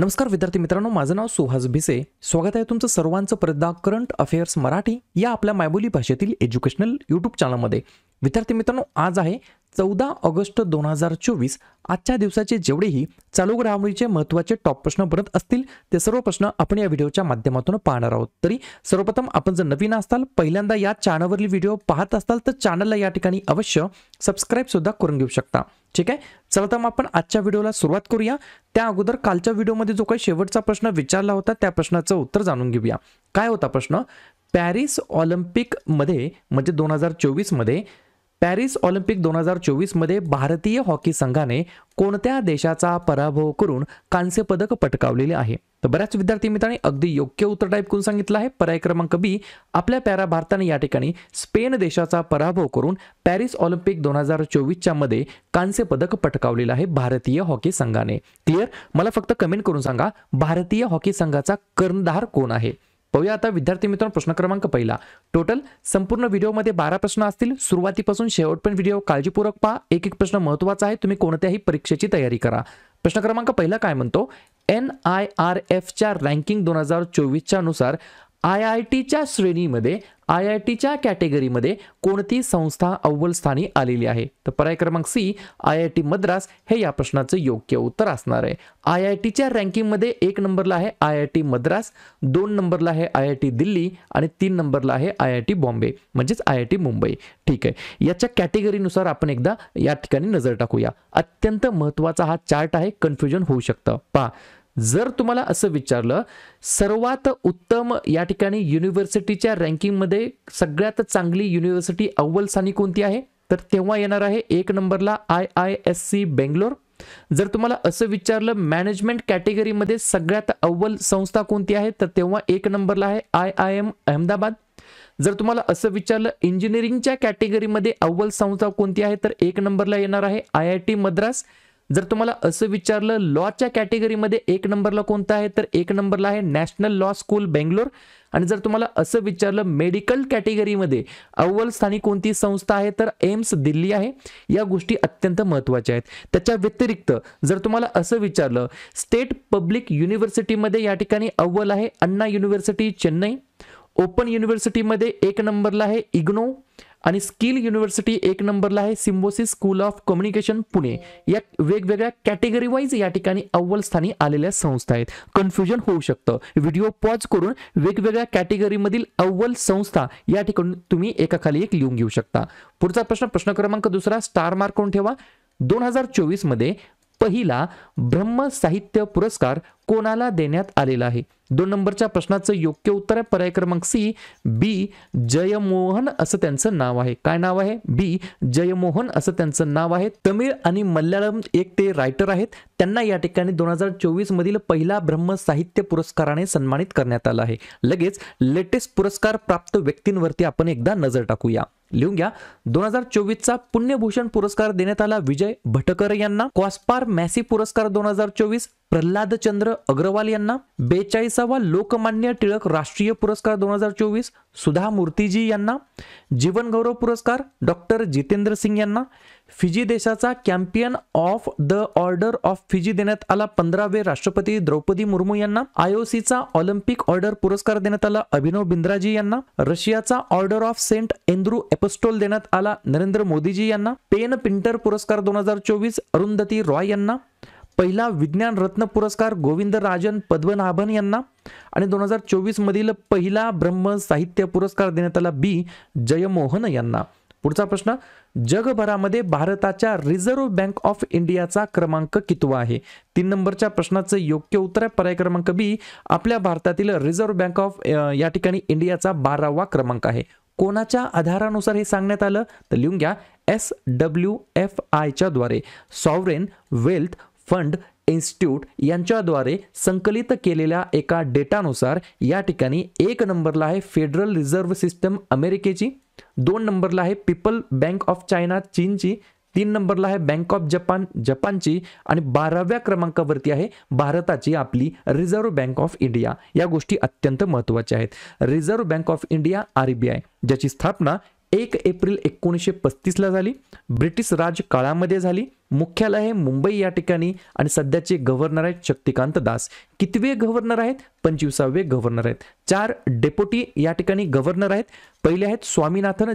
नमस्कार विद्यार्थी मित्रांनो माझं नाव सुहास भिसे स्वागत आहे तुमचं सर्वांचं प्रदा करंट अफेअर्स मराठी या आपल्या मायबोली भाषेतील एज्युकेशनल यूट्यूब चॅनलमध्ये विद्यार्थी मित्रांनो आज आहे चौदा ऑगस्ट दोन हजार चोवीस आजच्या दिवसाचे जेवढेही चालू घडामोडीचे महत्त्वाचे टॉप प्रश्न बनत असतील ते सर्व प्रश्न आपण या व्हिडिओच्या माध्यमातून पाहणार आहोत तरी सर्वप्रथम आपण जर नवीन असताल पहिल्यांदा या चॅनलवरील व्हिडिओ पाहत असताल तर चॅनलला या ठिकाणी अवश्य सबस्क्राईब सुद्धा करून घेऊ शकता ठीक आहे चला तर मग आपण आजच्या व्हिडिओला सुरुवात करूया त्या अगोदर कालच्या व्हिडिओमध्ये जो काही शेवटचा प्रश्न विचारला होता त्या प्रश्नाचं उत्तर जाणून घेऊया काय होता प्रश्न पॅरिस ऑलिम्पिकमध्ये म्हणजे दोन हजार चोवीसमध्ये पॅरिस ऑलिम्पिक दोन हजार चोवीसमध्ये भारतीय हॉकी संघाने कोणत्या देशाचा पराभव करून कांस्य पदक पटकावलेले आहे तर बऱ्याच विद्यार्थी मित्रांनी अगदी योग्य उत्तर टाईप करून सांगितलं आहे पर्याय क्रमांक बी आपल्या पॅरा भारताने या ठिकाणी स्पेन देशाचा पराभव करून पॅरिस ऑलिम्पिक दोन हजार चोवीसच्या मध्ये कांस्य पदक पटकावलेलं आहे भारतीय हॉकी संघाने क्लिअर मला फक्त कमेंट करून सांगा भारतीय हॉकी संघाचा कर्णधार कोण आहे पाहूया आता विद्यार्थी मित्रांनो प्रश्न क्रमांक पहिला टोटल संपूर्ण व्हिडिओमध्ये बारा प्रश्न असतील सुरुवातीपासून शेवटपर्यंत व्हिडिओ काळजीपूर्वक पहा एक एक प्रश्न महत्त्वाचा आहे तुम्ही कोणत्याही परीक्षेची तयारी करा प्रश्न क्रमांक पहिला काय म्हणतो एन आय आर एफच्या रँकिंग दोन हजार चोवीसच्या नुसार आय आय टीच्या श्रेणीमध्ये आय आय टीच्या कॅटेगरीमध्ये कोणती संस्था अव्वल स्थानी आलेली आहे तर पर्याय क्रमांक C I I T Madras हे या प्रश्नाचं योग्य उत्तर असणार आहे आय आय टीच्या रँकिंगमध्ये एक नंबरला आहे आय आय टी मद्रास दोन नंबरला आहे आय आय टी दिल्ली आणि तीन नंबरला आहे आय आय टी बॉम्बे म्हणजेच आय आय टी मुंबई ठीक आहे याच्या कॅटेगरीनुसार आपण एकदा या ठिकाणी नजर टाकूया अत्यंत महत्त्वाचा हा चार्ट आहे कन्फ्युजन होऊ शकतं पहा जर तुम्हाला असं विचारलं सर्वात उत्तम या ठिकाणी युनिव्हर्सिटीच्या रँकिंगमध्ये सगळ्यात चांगली युनिव्हर्सिटी अव्वल स्थानी कोणती आहे तर तेव्हा येणार आहे एक नंबरला I I S C Bangalore जर तुम्हाला असं विचारलं मॅनेजमेंट कॅटेगरीमध्ये सगळ्यात अव्वल संस्था कोणती आहे तर तेव्हा एक नंबरला आहे आय आय एम अहमदाबाद जर तुम्हाला असं विचारलं इंजिनिअरिंगच्या कॅटेगरीमध्ये अव्वल संस्था कोणती आहे तर एक नंबरला येणार आहे आय आय टी मद्रास जर तुम्हाला असं विचारलं लॉच्या कॅटेगरीमध्ये एक नंबरला कोणता आहे तर एक नंबरला आहे नॅशनल लॉ स्कूल बेंगलोर आणि जर तुम्हाला असं विचारलं मेडिकल कॅटेगरीमध्ये अव्वल स्थानी कोणती संस्था आहे तर एम्स दिल्ली आहे या गोष्टी अत्यंत महत्त्वाच्या आहेत त्याच्या व्यतिरिक्त जर तुम्हाला असं विचारलं स्टेट पब्लिक युनिव्हर्सिटीमध्ये या ठिकाणी अव्वल आहे अण्णा युनिव्हर्सिटी चेन्नई ओपन युनिव्हर्सिटीमध्ये एक नंबरला आहे इग्नो आणि स्किल युनिव्हर्सिटी एक नंबरला आहे Symbiosis school of communication Pune या वेगवेगळ्या कॅटेगरी वाईज या ठिकाणी अव्वल स्थानी आलेल्या संस्था आहेत कन्फ्युजन होऊ शकतं व्हिडिओ पॉज करून वेगवेगळ्या कॅटेगरीमधील अव्वल संस्था या ठिकाणी तुम्ही एकाखाली एक लिहून घेऊ शकता पुढचा प्रश्न प्रश्न क्रमांक दुसरा स्टार मार्क करून ठेवा दोन हजार चोवीसमध्ये पहिला ब्रह्म साहित्य पुरस्कार कोणाला देण्यात आलेला आहे दोन नंबरच्या प्रश्नाचं योग्य उत्तर आहे पर्याय क्रमांक सी बी जयमोहन असं त्यांचं नाव आहे काय नाव आहे बी जयमोहन असं त्यांचं नाव आहे तमिळ आणि मल्याळम एक ते रायटर आहेत त्यांना या ठिकाणी दोन हजार चोवीस मधील पहिला ब्रह्म साहित्य पुरस्काराने सन्मानित करण्यात आला आहे लगेच लेटेस्ट पुरस्कार प्राप्त व्यक्तींवरती आपण एकदा नजर टाकूया लिहून घ्या दोन हजार चोवीसचा पुण्यभूषण पुरस्कार देण्यात आला विजय भटकर यांना क्वास्पार मॅसी पुरस्कार दोन हजार चोवीस प्रल्हादचंद्र अग्रवाल यांना बेचाळीसावा लोकमान्य टिळक राष्ट्रीय पुरस्कार दोन हजार चोवीस सुधा मूर्तीजी यांना जीवनगौरव पुरस्कार डॉक्टर जितेंद्र सिंग यांना फिजी देशाचा companion of the order of Fiji देण्यात आला पंधरावे राष्ट्रपती द्रौपदी मुर्मू यांना आयओसीचा ऑलिम्पिक ऑर्डर पुरस्कार देण्यात आला अभिनव बिंद्राजी यांना रशियाचा order of saint Andrew apostle देण्यात आला नरेंद्र मोदीजी यांना पेन पिंटर पुरस्कार दोन हजार चोवीस अरुंधती रॉय यांना पहिला विज्ञान रत्न पुरस्कार गोविंद राजन पद्मनाभन यांना आणि दोन हजार मधील पहिला ब्रह्म साहित्य पुरस्कार देण्यात आला बी जयमोहन यांना पुढचा प्रश्न जगभरामध्ये भारताच्या रिझर्व्ह बँक ऑफ इंडियाचा क्रमांक कितवा आहे तीन नंबरच्या प्रश्नाचं योग्य उत्तर आहे पर्याय क्रमांक बी आपल्या भारतातील रिझर्व्ह बँक ऑफ या ठिकाणी इंडियाचा बारावा क्रमांक आहे कोणाच्या आधारानुसार हे सांगण्यात आलं तर लिहून घ्या एस डब्ल्यू एफ आयच्या द्वारे सॉवरेन वेल्थ फंड इन्स्टिट्यूट यांच्याद्वारे संकलित केलेल्या एका डेटानुसार या ठिकाणी एक नंबरला आहे फेडरल रिझर्व्ह सिस्टम अमेरिकेची दोन नंबरला आहे पीपल बँक ऑफ चायना चीनची तीन नंबरला आहे बँक ऑफ जपान जपानची आणि बाराव्या क्रमांकावरती आहे भारताची आपली रिझर्व्ह बँक ऑफ इंडिया या गोष्टी अत्यंत महत्त्वाच्या आहेत Reserve Bank of India R B I ज्याची स्थापना एक एप्रिल एकोणीसशे पस्तीसला झाली ब्रिटिश राज काळामध्ये झाली मुख्यालय आहे मुंबई या ठिकाणी आणि सध्याचे गव्हर्नर आहेत शक्तिकांत दास कितवे गव्हर्नर आहेत पंचवीसावे गव्हर्नर आहेत चार डेप्युटी या ठिकाणी गव्हर्नर आहेत पहिले आहेत स्वामीनाथन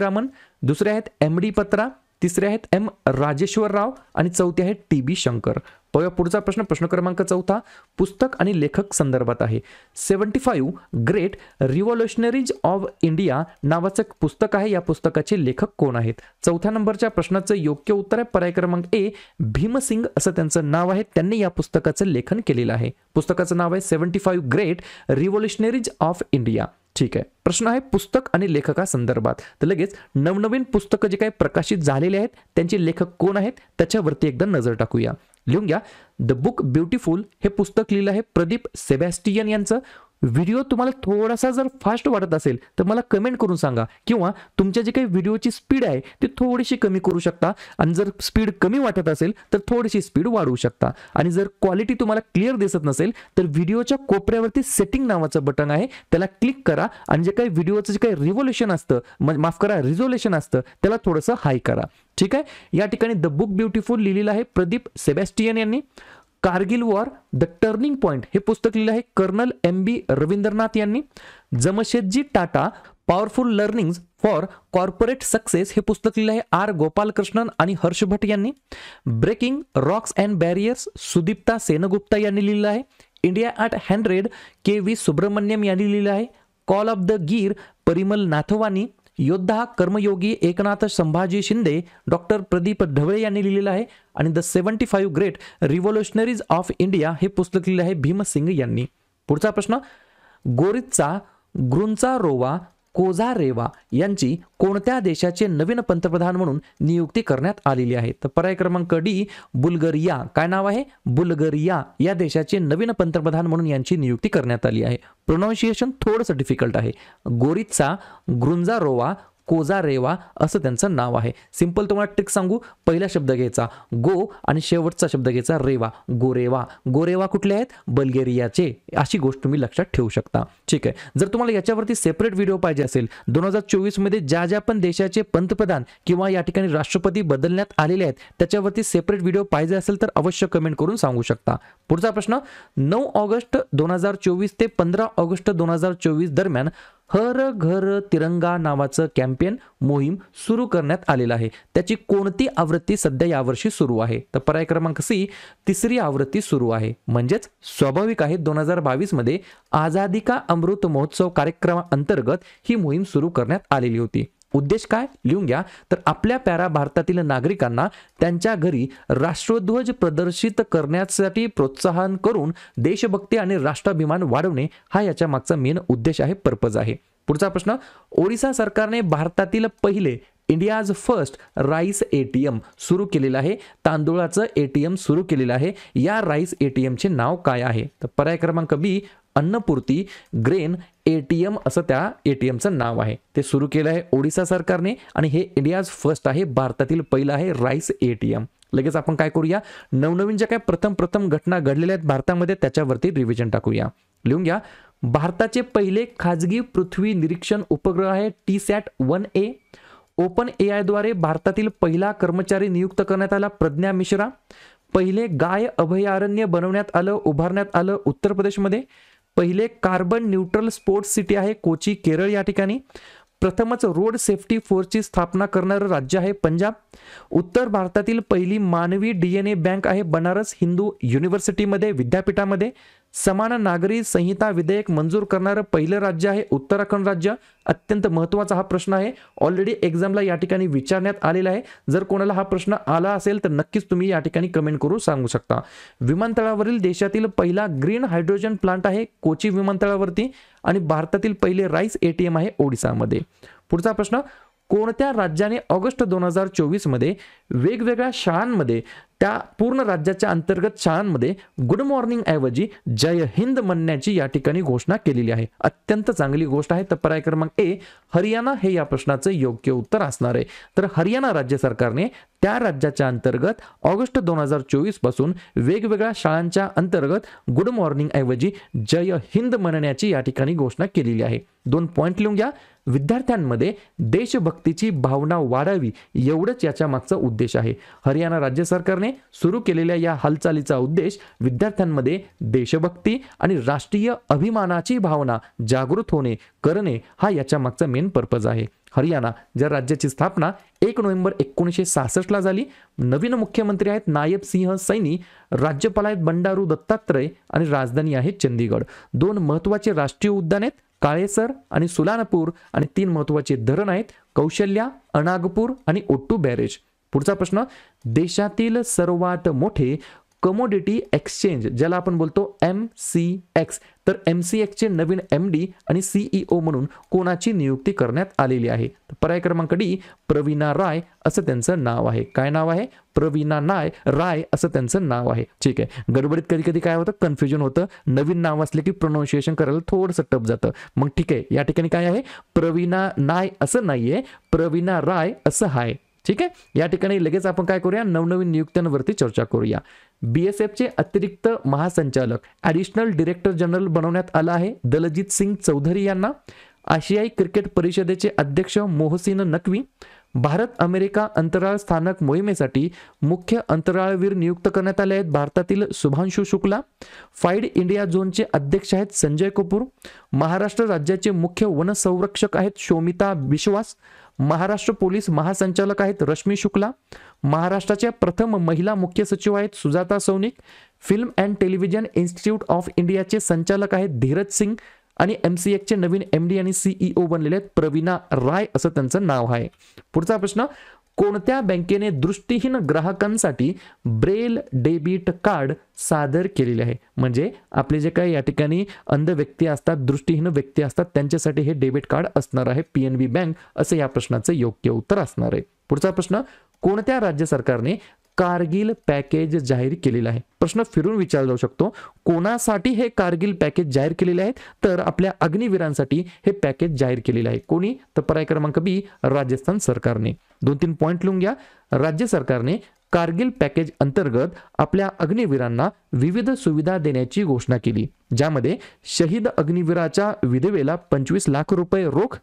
रामन दुसरे आहेत एम डी पत्रा तिसरे आहेत एम राजेश्वर राव आणि चौथे आहेत टी बी शंकर पाहूया पुढचा प्रश्न प्रश्न क्रमांक चौथा पुस्तक आणि लेखक संदर्भात आहे seventy five great revolutionaries of India नावाचं पुस्तक आहे या पुस्तकाचे लेखक कोण आहेत चौथ्या नंबरच्या प्रश्नाचं योग्य उत्तर आहे पर्याय क्रमांक ए भीमसिंग असं त्यांचं नाव आहे त्यांनी या पुस्तकाचं लेखन केलेलं आहे पुस्तकाचं नाव आहे seventy five great revolutionaries of India ठीक आहे प्रश्न आहे पुस्तक आणि लेखका संदर्भात तर लगेच नवनवीन पुस्तकं जे काही प्रकाशित झालेले आहेत त्यांचे लेखक कोण आहेत त्याच्यावरती एकदा नजर टाकूया लिहून घ्या द बुक ब्युटिफुल हे पुस्तक लिहिलं आहे प्रदीप सेबॅस्टियन यांचं व्हिडिओ तुम्हाला थोडासा जर फास्ट वाटत असेल तर मला कमेंट करून सांगा किंवा तुमच्या जे काही व्हिडिओची स्पीड आहे ती थोडीशी कमी करू शकता आणि जर स्पीड कमी वाटत असेल तर थोडीशी स्पीड वाढवू शकता आणि जर क्वालिटी तुम्हाला क्लिअर दिसत नसेल तर व्हिडिओच्या कोपऱ्यावरती सेटिंग नावाचं बटन आहे त्याला क्लिक करा आणि जे काही व्हिडिओचं जे काही रिव्होल्युशन असतं माफ करा रिझोल्युशन असतं त्याला थोडंसं हाय करा ठीक आहे या ठिकाणी द बुक ब्युटिफुल लिहिलेलं आहे प्रदीप सेबॅस्टियन यांनी Kargil war the turning point हे पुस्तक लिहिलं आहे कर्नल एम बी रवींद्रनाथ यांनी Jamshedji Tata powerful learning for corporate success हे पुस्तक लिहिलं आहे आर गोपालकृष्णन आणि हर्ष भट यांनी breaking rocks and barriers Sudipta Sengupta यांनी लिहिलं आहे India at hundred K V Subramaniam यांनी लिहिलं आहे call of the Gir Parimal Nathwani योद्धा कर्मयोगी एकनाथ संभाजी शिंदे डॉक्टर प्रदीप ढवळे यांनी लिहिलेलं आहे आणि the seventy five great revolutionaries of India हे पुस्तक लिहिलं आहे भीमसिंग यांनी पुढचा प्रश्न गोरीचा ग्रुंचा रोवा कोझारेवा यांची कोणत्या देशाचे नवीन पंतप्रधान म्हणून नियुक्ती करण्यात आलेली आहे तर पर्याय क्रमांक डी बुल्गरिया काय नाव आहे बुलगरिया या देशाचे नवीन पंतप्रधान म्हणून यांची नियुक्ती करण्यात आली आहे प्रोनाऊन्शिएशन थोडंसं डिफिकल्ट आहे गोरित्सा ग्रुंजारोवा कोजा रेवा असं त्यांचं नाव आहे सिंपल तुम्हाला ट्रिक सांगू पहिला शब्द घ्यायचा गो आणि शेवटचा शब्द घ्यायचा रेवा गोरेवा गोरेवा कुठले आहेत बल्गेरियाचे अशी गोष्ट तुम्ही लक्षात ठेवू शकता ठीक आहे जर तुम्हाला याच्यावरती सेपरेट व्हिडिओ पाहिजे असेल दोन हजार चोवीसमध्ये ज्या ज्या पण देशाचे पंतप्रधान किंवा या ठिकाणी राष्ट्रपती बदलण्यात आलेले आहेत त्याच्यावरती सेपरेट व्हिडिओ पाहिजे असेल तर अवश्य कमेंट करून सांगू शकता पुढचा प्रश्न नऊ ऑगस्ट दोन हजार चोवीस ते पंधरा ऑगस्ट दोन हजार चोवीस दरम्यान हर घर तिरंगा नावाचं कॅम्पेन मोहीम सुरू करण्यात आलेलं आहे त्याची कोणती आवृत्ती सध्या यावर्षी सुरू आहे तर पर्याय क्रमांक सी तिसरी आवृत्ती सुरू आहे म्हणजेच स्वाभाविक आहे दोन हजार बावीसमध्ये आझादी का अमृत महोत्सव कार्यक्रमाअंतर्गत ही मोहीम सुरू करण्यात आलेली होती उद्देश काय लिहून घ्या तर आपल्या पॅरा भारतातील नागरिकांना त्यांच्या घरी राष्ट्रध्वज प्रदर्शित करण्यासाठी प्रोत्साहन करून देशभक्ती आणि राष्ट्राभिमान वाढवणे हा याच्या मागचा मेन उद्देश आहे पर्पज आहे पुढचा प्रश्न ओरिसा सरकारने भारतातील पहिले India's first rice A T M सुरू केलेलं आहे तांदूळाचं एटीएम सुरू केलेलं आहे या राईस चे नाव काय आहे तर पर्याय क्रमांक B Annapurti grain A T M असं त्या ए टी एमचं नाव आहे ते सुरू केलं आहे ओडिसा सरकारने आणि हे इंडियाज फर्स्ट आहे भारतातील पहिलं आहे राईस ए टी एम लगेच आपण काय करूया नवनवीन ज्या काय प्रथम प्रथम घटना घडलेल्या आहेत भारतामध्ये त्याच्यावरती रिव्हिजन टाकूया लिहून घ्या भारताचे पहिले खाजगी पृथ्वी निरीक्षण उपग्रह आहे T sat one A open A आयद्वारे भारतातील पहिला कर्मचारी नियुक्त करण्यात आला प्रज्ञा मिश्रा पहिले गाय अभयारण्य बनवण्यात आलं उभारण्यात आलं उत्तर प्रदेशमध्ये पहिले कार्बन न्यूट्रल स्पोर्ट्स सिटी आहे कोची केरळ या ठिकाणी प्रथमच रोड सेफ्टी फोर्सची स्थापना करणारं राज्य आहे पंजाब उत्तर भारतातील पहिली मानवी डीएनए बँक आहे बनारस हिंदू युनिव्हर्सिटीमध्ये विद्यापीठामध्ये समान नागरी संहिता विधेयक मंजूर करणारं पहिलं राज्य आहे उत्तराखंड राज्य अत्यंत महत्त्वाचा हा प्रश्न आहे ऑलरेडी एक्झामला या ठिकाणी विचारण्यात आलेला आहे जर कोणाला हा प्रश्न आला असेल तर नक्कीच तुम्ही या ठिकाणी कमेंट करून सांगू शकता विमानतळावरील देशातील पहिला ग्रीन हायड्रोजन प्लांट आहे कोची विमानतळावरती आणि भारतातील पहिले राईस एटीएम आहे ओडिसामध्ये पुढचा प्रश्न कोणत्या राज्याने ऑगस्ट दोन हजार चोवीसमध्ये वेगवेगळ्या शाळांमध्ये त्या पूर्ण राज्याच्या अंतर्गत शाळांमध्ये गुड मॉर्निंग ऐवजी जय हिंद म्हणण्याची या ठिकाणी घोषणा केलेली आहे अत्यंत चांगली गोष्ट आहे तर पर्याय क्रमांक ए हरियाणा हे या प्रश्नाचं योग्य उत्तर असणार आहे तर हरियाणा राज्य सरकारने त्या राज्याच्या अंतर्गत ऑगस्ट दोन हजार चोवीस पासून वेगवेगळ्या शाळांच्या अंतर्गत गुड मॉर्निंग ऐवजी जय हिंद म्हणण्याची या ठिकाणी घोषणा केलेली आहे दोन पॉईंट लिहून घ्या विद्यार्थ्यांमध्ये देशभक्तीची भावना वाढावी एवढंच याच्या मागचा उद्देश आहे हरियाणा राज्य सरकारने सरकारने सुरू केलेल्या या हालचालीचा उद्देश विद्यार्थ्यांमध्ये देशभक्ती आणि राष्ट्रीय अभिमानाची भावना जागृत होणे करणे हा याच्या मागचा मेन पर्पज आहे हरियाणा ज्या राज्याची स्थापना एक नोव्हेंबर एकोणीसशे सहासष्टला झाली नवीन मुख्यमंत्री आहेत नायब सिंह सैनी राज्यपाल आहेत बंडारू दत्तात्रय आणि राजधानी आहे चंदीगड दोन महत्वाचे राष्ट्रीय उद्यान आहेत काळेसर आणि सुलानपूर आणि तीन महत्वाचे धरण आहेत कौशल्या अनागपूर आणि ओट्टू बॅरेज पुढचा प्रश्न देशातील सर्वात मोठे कमोडिटी एक्सचेंज ज्याला आपण बोलतो एम सी एक्स तर एम सी एक्सचे नवीन एम डी आणि सीईओ e म्हणून कोणाची नियुक्ती करण्यात आलेली आहे पर्याय क्रमांक डी प्रवीणा राय असं त्यांचं नाव आहे काय नाव आहे प्रवीणा नाय राय असं त्यांचं नाव आहे ठीक आहे गडबडीत कधी कधी काय होतं कन्फ्युजन होतं नवीन नाव असले की प्रोनाऊन्शिएशन करायला थोडंसं टप जातं मग ठीक आहे या ठिकाणी काय आहे प्रवीणा नाय असं नाहीये प्रवीणा राय असं आहे ठीक आहे या ठिकाणी लगेच आपण काय करूया नवनवीन नियुक्त्यांवरती चर्चा करूया बी चे अतिरिक्त महासंचालक ऍडिशनल डिरेक्टर जनरल बनवण्यात आला आहे दलजीत सिंग चौधरी यांना आशियाई क्रिकेट परिषदेचे अध्यक्ष मोहसीन नकवी भारत अमेरिका अंतराळ स्थानक मोहिमेसाठी मुख्य अंतराळवीर नियुक्त करण्यात आले आहेत भारतातील शुभांशु शुक्ला फाईड इंडिया झोनचे अध्यक्ष आहेत संजय कपूर महाराष्ट्र राज्याचे मुख्य वनसंरक्षक आहेत शोमिता विश्वास महाराष्ट्र पोलीस महासंचालक आहेत रश्मी शुक्ला महाराष्ट्राच्या प्रथम महिला मुख्य सचिव आहेत Sujata Saunik film and television institute of इंडियाचे संचालक आहेत धीरज सिंग आणि एम सी चे नवीन एम डी आणि सीईओ e बनलेले आहेत प्रवीणा राय असं त्यांचं नाव आहे पुढचा प्रश्न कोणत्या बँकेने दृष्टीहीन ग्राहकांसाठी ब्रेल डेबिट कार्ड सादर केलेले आहे म्हणजे आपले जे काही या ठिकाणी अंध व्यक्ती असतात दृष्टीहीन व्यक्ती असतात त्यांच्यासाठी हे डेबिट कार्ड असणार आहे पी एन बी बँक असं या प्रश्नाचं योग्य उत्तर असणार आहे पुढचा प्रश्न कोणत्या राज्य सरकारने कारगिल पॅकेज जाहीर केलेलं आहे प्रश्न फिरून विचारला जाऊ शकतो कोणासाठी हे कारगिल पॅकेज जाहीर केलेले आहेत तर आपल्या अग्निवीरांसाठी हे पॅकेज जाहीर केलेले आहे कोणी तर पर्याय क्रमांक बी राजस्थान सरकारने दोन तीन पॉईंट लिहून घ्या राज्य सरकारने कारगिल पॅकेज अंतर्गत आपल्या अग्निवीरांना विविध सुविधा देण्याची घोषणा केली ज्यामध्ये शहीद अग्निवीराच्या विधवेला पंचवीस लाख रुपये रोख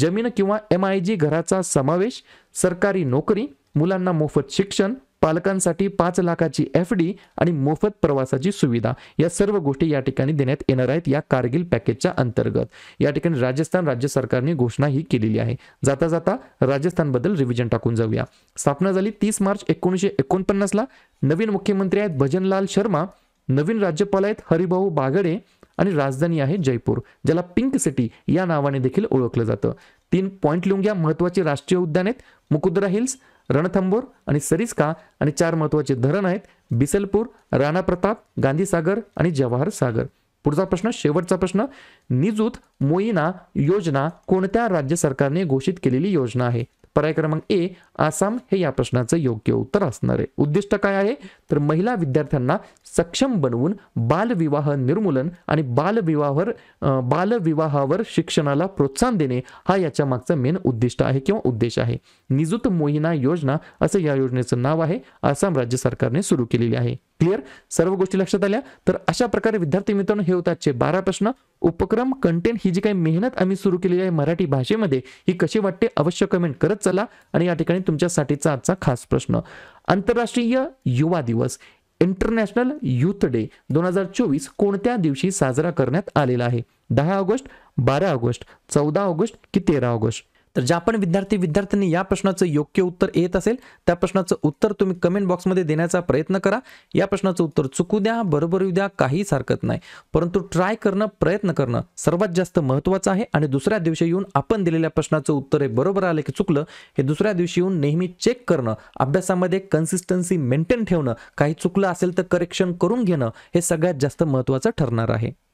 जमीन किंवा एम आय जी घराचा समावेश सरकारी नोकरी मुलांना मोफत शिक्षण पालकांसाठी पाच लाखाची एफ डी आणि मोफत प्रवासाची सुविधा या सर्व गोष्टी या ठिकाणी देण्यात येणार आहेत या कारगिल पॅकेजच्या अंतर्गत या ठिकाणी राजस्थान राज्य सरकारने घोषणा ही केलेली आहे जाता जाता राजस्थानबद्दल रिव्हिजन टाकून जाऊया स्थापना झाली तीस मार्च एकोणीसशे एकोणपन्नासला नवीन मुख्यमंत्री आहेत भजनलाल शर्मा नवीन राज्यपाल आहेत हरिभाऊ बागडे आणि राजधानी आहे जयपूर ज्याला पिंक सिटी या नावाने देखील ओळखलं जातं तीन पॉईंट घ्या महत्वाची राष्ट्रीय उद्यान आहेत मुकुद्रा हिल्स रणथंबोर आणि सरिस्का आणि चार महत्त्वाचे धरण आहेत बिसलपूर राणा प्रताप गांधीसागर आणि जवाहर सागर पुढचा प्रश्न शेवटचा प्रश्न निजूत मोईना योजना कोणत्या राज्य सरकारने घोषित केलेली योजना आहे पर्याय क्रमांक ए आसाम हे या प्रश्नाचं योग्य उत्तर असणार आहे उद्दिष्ट काय आहे तर महिला विद्यार्थ्यांना सक्षम बनवून बालविवाह निर्मूलन आणि बालविवाहावर बालविवाहावर शिक्षणाला प्रोत्साहन देणे हा याच्या मागचं मेन उद्दिष्ट आहे किंवा उद्देश आहे निजुत मोहिना योजना असं या योजनेचं नाव आहे आसाम राज्य सरकारने सुरू केलेली आहे क्लिअर सर्व गोष्टी लक्षात आल्या तर अशा प्रकारे विद्यार्थी मित्रांनो हे होतात आजचे बारा प्रश्न उपक्रम कंटेंट ही जी काही मेहनत आम्ही सुरू केलेली आहे मराठी भाषेमध्ये ही कशी वाटते अवश्य कमेंट करत चला आणि या ठिकाणी तुमच्यासाठीचा आजचा खास प्रश्न आंतरराष्ट्रीय युवा दिवस इंटरनॅशनल युथ डे दोन हजार चोवीस कोणत्या दिवशी साजरा करण्यात आलेला आहे दहा ऑगस्ट बारा ऑगस्ट चौदा ऑगस्ट की तेरा ऑगस्ट तर ज्या पण विद्यार्थी विद्यार्थ्यांनी या प्रश्नाचं योग्य उत्तर येत असेल त्या प्रश्नाचं उत्तर तुम्ही कमेंट बॉक्समध्ये देण्याचा प्रयत्न करा या प्रश्नाचं उत्तर चुकू द्या बरोबर येऊ द्या काहीच हरकत नाही परंतु ट्राय करणं प्रयत्न करणं सर्वात जास्त महत्वाचं आहे आणि दुसऱ्या दिवशी येऊन आपण दिलेल्या प्रश्नाचं उत्तर हे बरोबर आलं की चुकलं हे दुसऱ्या दिवशी येऊन नेहमी चेक करणं अभ्यासामध्ये कन्सिस्टन्सी मेंटेन ठेवणं काही चुकलं असेल तर करेक्शन करून घेणं हे सगळ्यात जास्त महत्वाचं ठरणार आहे